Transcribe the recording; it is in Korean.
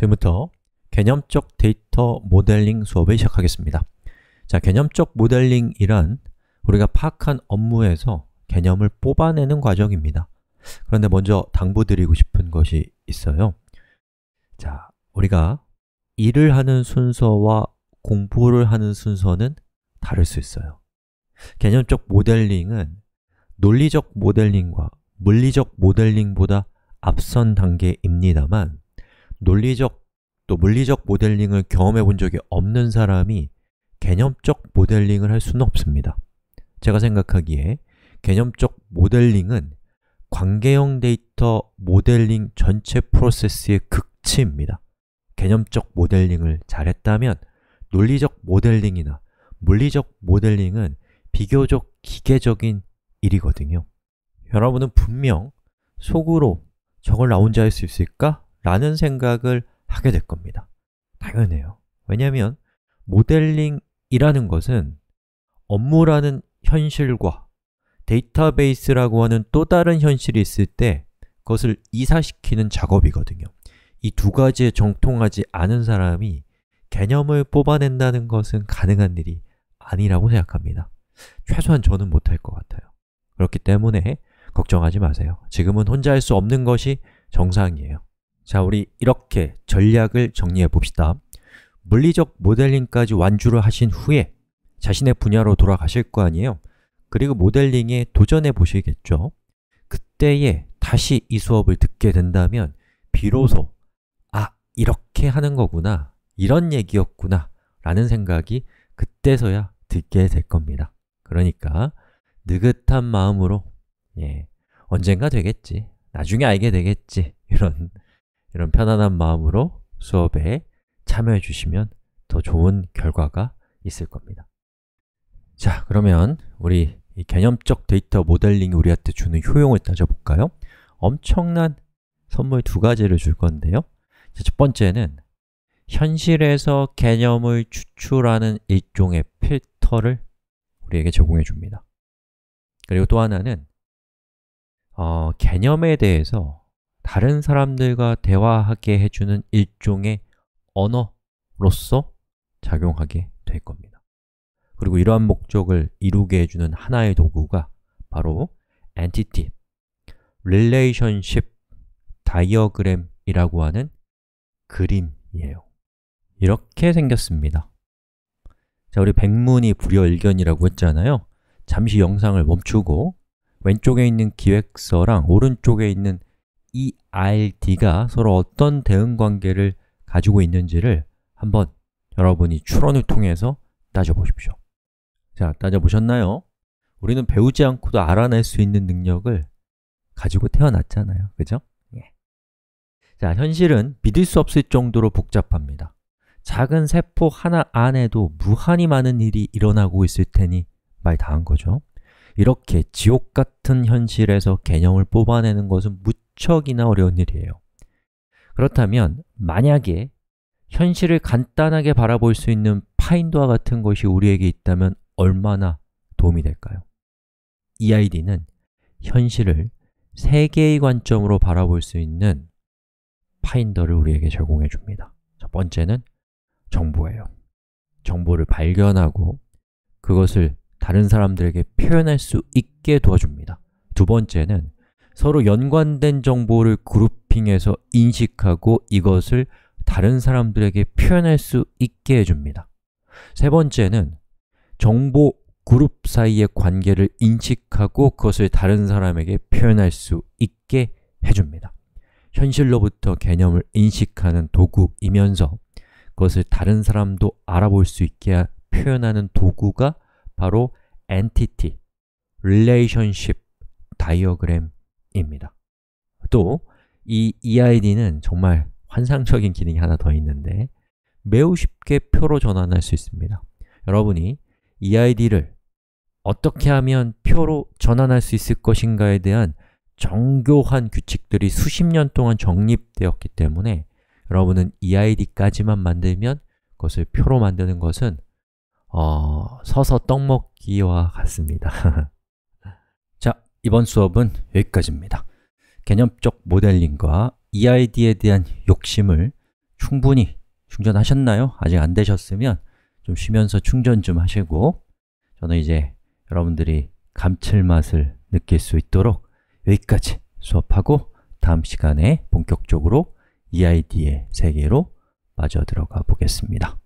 지금부터 개념적 데이터 모델링 수업을 시작하겠습니다. 자, 개념적 모델링이란 우리가 파악한 업무에서 개념을 뽑아내는 과정입니다. 그런데 먼저 당부드리고 싶은 것이 있어요. 자, 우리가 일을 하는 순서와 공부를 하는 순서는 다를 수 있어요. 개념적 모델링은 논리적 모델링과 물리적 모델링보다 앞선 단계입니다만 논리적 또 물리적 모델링을 경험해 본 적이 없는 사람이 개념적 모델링을 할 수는 없습니다. 제가 생각하기에 개념적 모델링은 관계형 데이터 모델링 전체 프로세스의 극치입니다. 개념적 모델링을 잘했다면 논리적 모델링이나 물리적 모델링은 비교적 기계적인 일이거든요. 여러분은 분명 속으로 저걸 나 혼자 할 수 있을까? 라는 생각을 하게 될 겁니다. 당연해요. 왜냐하면 모델링이라는 것은 업무라는 현실과 데이터베이스라고 하는 또 다른 현실이 있을 때 그것을 이사시키는 작업이거든요. 이 두 가지에 정통하지 않은 사람이 개념을 뽑아낸다는 것은 가능한 일이 아니라고 생각합니다. 최소한 저는 못할 것 같아요. 그렇기 때문에 걱정하지 마세요. 지금은 혼자 할 수 없는 것이 정상이에요. 자, 우리 이렇게 전략을 정리해 봅시다. 물리적 모델링까지 완주를 하신 후에 자신의 분야로 돌아가실 거 아니에요? 그리고 모델링에 도전해 보시겠죠? 그때에 다시 이 수업을 듣게 된다면 비로소 아, 이렇게 하는 거구나, 이런 얘기였구나 라는 생각이 그때서야 듣게 될 겁니다. 그러니까 느긋한 마음으로 예, 언젠가 되겠지, 나중에 알게 되겠지 이런 이런 편안한 마음으로 수업에 참여해 주시면 더 좋은 결과가 있을 겁니다. 자, 그러면 우리 이 개념적 데이터 모델링이 우리한테 주는 효용을 따져볼까요? 엄청난 선물 두 가지를 줄 건데요. 자, 첫 번째는 현실에서 개념을 추출하는 일종의 필터를 우리에게 제공해 줍니다. 그리고 또 하나는 어, 개념에 대해서 다른 사람들과 대화하게 해주는 일종의 언어로서 작용하게 될 겁니다. 그리고 이러한 목적을 이루게 해주는 하나의 도구가 바로 entity, relationship, diagram이라고 하는 그림이에요. 이렇게 생겼습니다. 자, 우리 백문이 불여일견이라고 했잖아요. 잠시 영상을 멈추고 왼쪽에 있는 기획서랑 오른쪽에 있는 ERD가 서로 어떤 대응 관계를 가지고 있는지를 한번 여러분이 추론을 통해서 따져보십시오. 자, 따져보셨나요? 우리는 배우지 않고도 알아낼 수 있는 능력을 가지고 태어났잖아요. 그죠? 예. 자, 현실은 믿을 수 없을 정도로 복잡합니다. 작은 세포 하나 안에도 무한히 많은 일이 일어나고 있을 테니 말 다 한 거죠. 이렇게 지옥 같은 현실에서 개념을 뽑아내는 것은 무척 무척이나 어려운 일이에요. 그렇다면 만약에 현실을 간단하게 바라볼 수 있는 파인더와 같은 것이 우리에게 있다면 얼마나 도움이 될까요? 이 아이디는 현실을 세 개의 관점으로 바라볼 수 있는 파인더를 우리에게 제공해 줍니다. 첫 번째는 정보예요. 정보를 발견하고 그것을 다른 사람들에게 표현할 수 있게 도와줍니다. 두 번째는 서로 연관된 정보를 그룹핑해서 인식하고 이것을 다른 사람들에게 표현할 수 있게 해줍니다 세 번째는 정보 그룹 사이의 관계를 인식하고 그것을 다른 사람에게 표현할 수 있게 해줍니다 현실로부터 개념을 인식하는 도구이면서 그것을 다른 사람도 알아볼 수 있게 표현하는 도구가 바로 entity, relationship, diagram입니다 입니다. 또 이 EID는 정말 환상적인 기능이 하나 더 있는데 매우 쉽게 표로 전환할 수 있습니다. 여러분이 EID를 어떻게 하면 표로 전환할 수 있을 것인가에 대한 정교한 규칙들이 수십 년 동안 정립되었기 때문에 여러분은 EID까지만 만들면 그것을 표로 만드는 것은 어, 서서 떡먹기와 같습니다. 이번 수업은 여기까지입니다. 개념적 모델링과 EID에 대한 욕심을 충분히 충전하셨나요? 아직 안 되셨으면 좀 쉬면서 충전 좀 하시고 저는 이제 여러분들이 감칠맛을 느낄 수 있도록 여기까지 수업하고 다음 시간에 본격적으로 EID의 세계로 빠져들어가 보겠습니다.